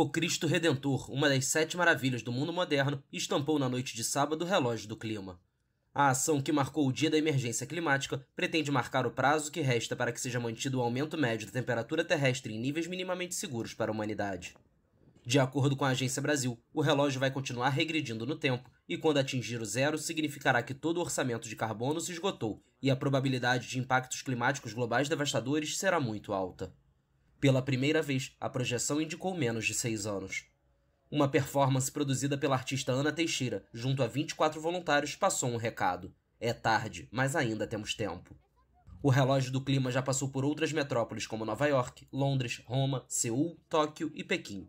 O Cristo Redentor, uma das sete maravilhas do mundo moderno, estampou na noite de sábado o relógio do clima. A ação que marcou o dia da emergência climática pretende marcar o prazo que resta para que seja mantido o aumento médio da temperatura terrestre em níveis minimamente seguros para a humanidade. De acordo com a Agência Brasil, o relógio vai continuar regredindo no tempo e, quando atingir o zero, significará que todo o orçamento de carbono se esgotou e a probabilidade de impactos climáticos globais devastadores será muito alta. Pela primeira vez, a projeção indicou menos de seis anos. Uma performance produzida pela artista Ana Teixeira, junto a 24 voluntários, passou um recado. É tarde, mas ainda temos tempo. O relógio do clima já passou por outras metrópoles como Nova York, Londres, Roma, Seul, Tóquio e Pequim.